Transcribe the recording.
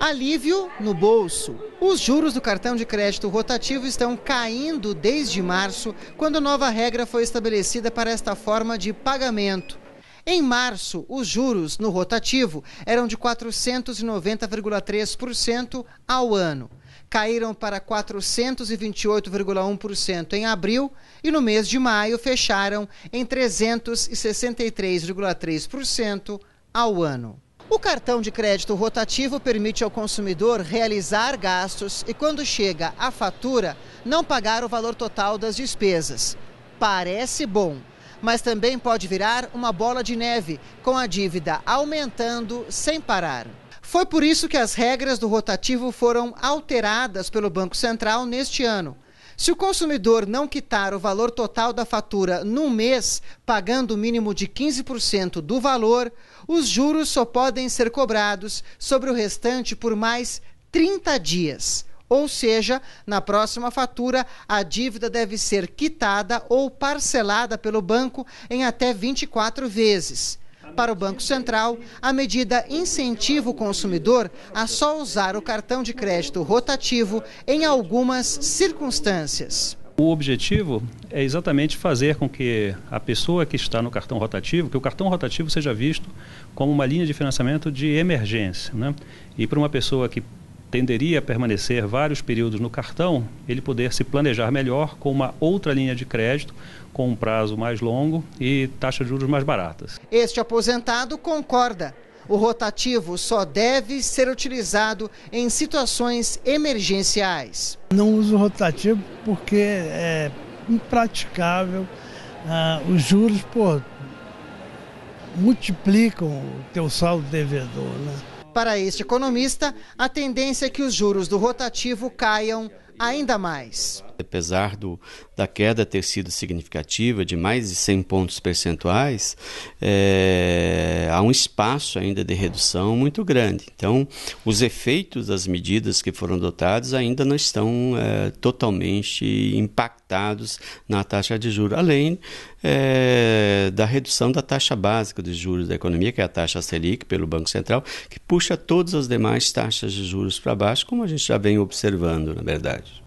Alívio no bolso. Os juros do cartão de crédito rotativo estão caindo desde março, quando nova regra foi estabelecida para esta forma de pagamento. Em março, os juros no rotativo eram de 490,3% ao ano. Caíram para 428,1% em abril e no mês de maio fecharam em 363,3% ao ano. O cartão de crédito rotativo permite ao consumidor realizar gastos e, quando chega a fatura, não pagar o valor total das despesas. Parece bom, mas também pode virar uma bola de neve, com a dívida aumentando sem parar. Foi por isso que as regras do rotativo foram alteradas pelo Banco Central neste ano. Se o consumidor não quitar o valor total da fatura num mês, pagando o mínimo de 15% do valor, os juros só podem ser cobrados sobre o restante por mais 30 dias. Ou seja, na próxima fatura, a dívida deve ser quitada ou parcelada pelo banco em até 24 vezes. Para o Banco Central, a medida incentiva o consumidor a só usar o cartão de crédito rotativo em algumas circunstâncias. O objetivo é exatamente fazer com que a pessoa que está no cartão rotativo, que o cartão rotativo seja visto como uma linha de financiamento de emergência. Né? E para uma pessoa que tenderia a permanecer vários períodos no cartão, ele poder se planejar melhor com uma outra linha de crédito, com um prazo mais longo e taxa de juros mais baratas. Este aposentado concorda. O rotativo só deve ser utilizado em situações emergenciais. Não uso rotativo porque é impraticável. Ah, os juros pô, multiplicam o teu saldo devedor. Né? Para este economista, a tendência é que os juros do rotativo caiam ainda mais. Apesar do, da queda ter sido significativa, de mais de 100 pontos percentuais, é, há um espaço ainda de redução muito grande. Então, os efeitos das medidas que foram adotadas ainda não estão é, totalmente impactados na taxa de juros, além é, da redução da taxa básica de juros da economia, que é a taxa Selic, pelo Banco Central, que puxa todas as demais taxas de juros para baixo, como a gente já vem observando, na verdade. much.